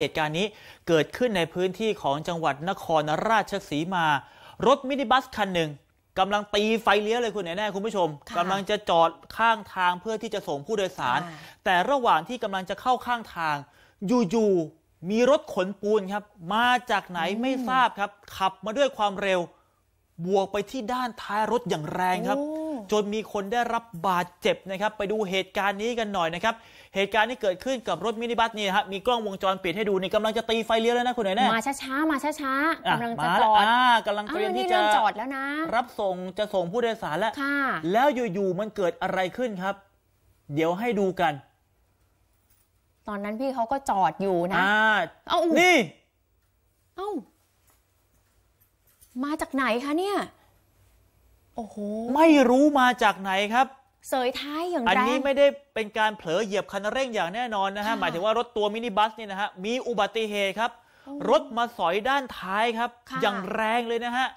เหตุการณ์นี้เกิดขึ้นในพื้นที่ของจังหวัดนครราชสีมา รถมินิบัสคันหนึ่งกำลังตีไฟเลี้ยวเลยคุณแน่คุณผู้ชมกำลังจะจอดข้างทางเพื่อที่จะส่งผู้โดยสาร แต่ระหว่างที่กำลังจะเข้าข้างทาง อยู่ ๆ มีรถขนปูน ครับ มาจากไหนไม่ทราบครับ ขับมาด้วยความเร็ว บวกไปที่ด้านท้ายรถอย่างแรงครับจนมีคนได้รับบาดเจ็บนะครับ ไปดูเหตุการณ์นี้กันหน่อยนะครับ เหตุการณ์ที่เกิดขึ้นกับรถมินิบัสนี่ฮะมีกล้องวงจรปิดให้ดูนี่กำลังจะตีไฟเลี้ยวแล้วนะคุณหน่อยแน่มาช้าๆมาช้าๆกำลังจะจอดกำลังเตรียมที่จะจอดแล้วนะ รับส่งจะส่งผู้โดยสารแล้วแล้วอยู่ๆมันเกิดอะไรขึ้นครับ เดี๋ยวให้ดูกัน ตอนนั้นพี่เขาก็จอดอยู่นะเอ้านี่เอ้า มาจากไหนคะเนี่ยโอ้ไม่รู้มาจากไหนครับเสยท้ายอย่างแรงอันนี้ไม่ได้เป็นการเผลอเหยียบคันเร่งอย่างแน่นอนนะฮะหมายถึงว่ารถตัวมินิบัสเนี่ยนะฮะมีอุบัติเหตุครับ รถมาสอยด้านท้ายครับ อย่างแรงเลยนะฮะ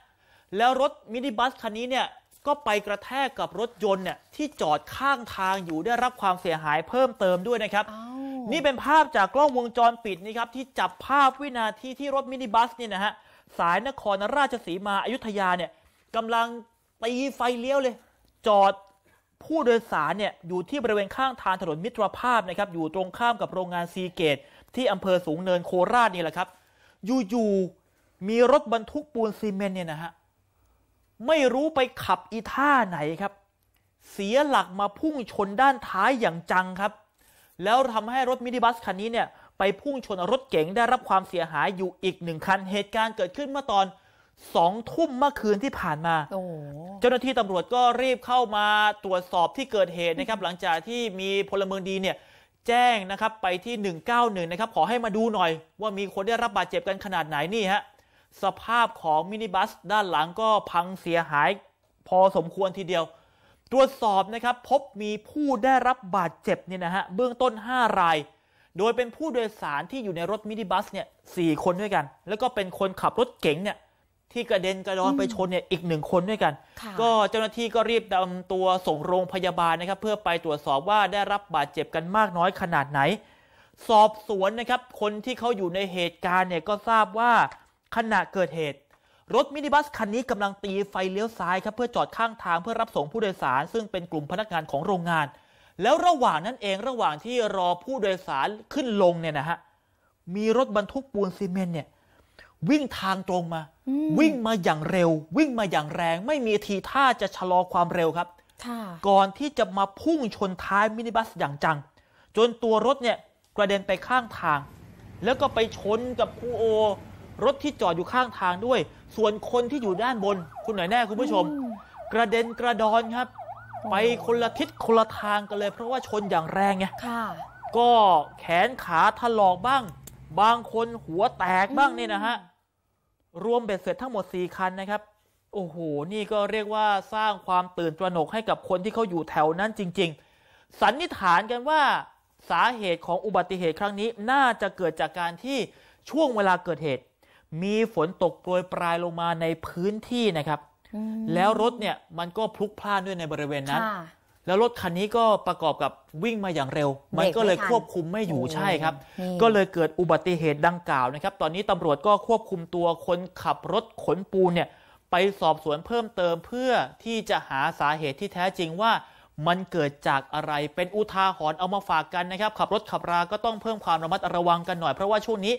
แล้วรถมินิบัสคันนี้เนี่ยก็ไปกระแทกกับรถยนต์เนี่ยที่จอดข้างทางอยู่ได้รับความเสียหายเพิ่มเติมด้วยนะครับ นี่เป็นภาพจากกล้องวงจรปิดนี่ครับที่จับภาพวินาทีที่รถมินิบัสเนี่ยนะฮะสายนครราชสีมาอยุธยาเนี่ยกำลังตีไฟเลี้ยวเลย จอดผู้โดยสารเนี่ยอยู่ที่บริเวณข้างทางถนนมิตรภาพนะครับอยู่ตรงข้ามกับโรงงานซีเกต ที่อำเภอสูงเนินโคราชนี่แหละครับอยู่ ๆ มีรถบรรทุกปูนซีเมนต์เนี่ยนะฮะไม่รู้ไปขับอีท่าไหนครับ เสียหลักมาพุ่งชนด้านท้ายอย่างจังครับ แล้วทำให้รถมินิบัสคันนี้เนี่ยไปพุ่งชนรถเก๋งได้รับความเสียหายอยู่อีกหนึ่งคัน เหตุการณ์เกิดขึ้นเมื่อตอนสองทุ่มเมื่อคืนที่ผ่านมา เจ้าหน้าที่ตำรวจก็รีบเข้ามาตรวจสอบที่เกิดเหตุนะครับหลังจากที่มีพลเมืองดีเนี่ยแจ้งนะครับไปที่ 191นะครับขอให้มาดูหน่อย ว่ามีคนได้รับบาดเจ็บกันขนาดไหนนี่ฮะสภาพของมินิบัสด้านหลังก็พังเสียหาย พอสมควรทีเดียว ตรวจสอบนะครับพบมีผู้ได้รับบาดเจ็บเนี่ยนะฮะเบื้องต้น 5 ราย โดยเป็นผู้โดยสารที่อยู่ในรถมินิบัสเนี่ยสคนด้วยกันแล้วก็เป็นคนขับรถเก๋งเนี่ยที่กระเด็นกระดอนไปชนเนี่ยอีกหนึ่งคนด้วยกัน ก็เจ้าหน้าที่ก็รีบนำตัวส่งโรงพยาบาลนะครับเพื่อไปตรวจสอบว่าได้รับบาดเจ็บกันมากน้อยขนาดไหน สอบสวนนะครับคนที่เขาอยู่ในเหตุการณ์เนี่ยก็ทราบว่าขณะเกิดเหตุ รถมินิบัสคันนี้กำลังตีไฟเลี้ยวซ้ายครับเพื่อจอดข้างทางเพื่อรับส่งผู้โดยสาร ซึ่งเป็นกลุ่มพนักงานของโรงงาน แล้วระหว่างนั้นเองระหว่างที่รอผู้โดยสารขึ้นลงเนี่ยนะฮะมีรถบรรทุกปูนซีเมนต์เนี่ยวิ่งทางตรงมา วิ่งมาอย่างเร็ว วิ่งมาอย่างแรงไม่มีทีท่าจะชะลอความเร็วครับก่อนที่จะมาพุ่งชนท้ายมินิบัสอย่างจัง จนตัวรถเนี่ยกระเด็นไปข้างทาง แล้วก็ไปชนกับคูโอ รถที่จอดอยู่ข้างทางด้วย ส่วนคนที่อยู่ด้านบน คุณหน่อยแน่คุณผู้ชม กระเด็นกระดอนครับไปคนละทิศคนละทางกันเลย เพราะว่าชนอย่างแรงไงก็แขนขาถลอกบ้าง บางคนหัวแตกบ้างนี่นะฮะรวมเบ็ดเสร็จทั้งหมด 4 คันนะครับ โอ้โห นี่ก็เรียกว่าสร้างความตื่นตระหนกให้กับคนที่เขาอยู่แถวนั้นจริง ๆ สันนิษฐานกันว่าสาเหตุของอุบัติเหตุครั้งนี้น่าจะเกิดจากการที่ช่วงเวลาเกิดเหตุ มีฝนตกโปรยปลายลงมาในพื้นที่นะครับ แล้วรถเนี่ยมันก็พลุกพล่านด้วยในบริเวณนั้นแล้วรถคันนี้ก็ประกอบกับวิ่งมาอย่างเร็ว มันก็เลยควบคุมไม่อยู่ใช่ครับ ก็เลยเกิดอุบัติเหตุดังกล่าวนะครับ ตอนนี้ตำรวจก็ควบคุมตัวคนขับรถขนปูนเนี่ย ไปสอบสวนเพิ่มเติมเพื่อที่จะหาสาเหตุที่แท้จริงว่ามันเกิดจากอะไร เป็นอุทาหรณ์เอามาฝากกันนะครับ ขับรถขับราก็ต้องเพิ่มความระมัดระวังกันหน่อย เพราะว่าช่วงนี้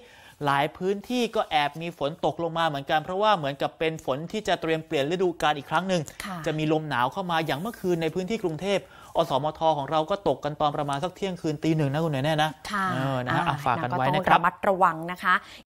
หลายพื้นที่ก็แอบมีฝนตกลงมาเหมือนกัน เพราะว่าเหมือนกับเป็นฝนที่จะเตรียมเปลี่ยนฤดูกาลอีกครั้งหนึ่ง จะมีลมหนาวเข้ามาอย่างเมื่อคืนในพื้นที่กรุงเทพ อสมทของเราก็ตกกันตอนประมาณสักเที่ยงคืนตีหนึ่งนะคุณหน่อยแน่นะค่ะนะฮะฝากกันไว้นะครับ ระมัดระวังนะคะ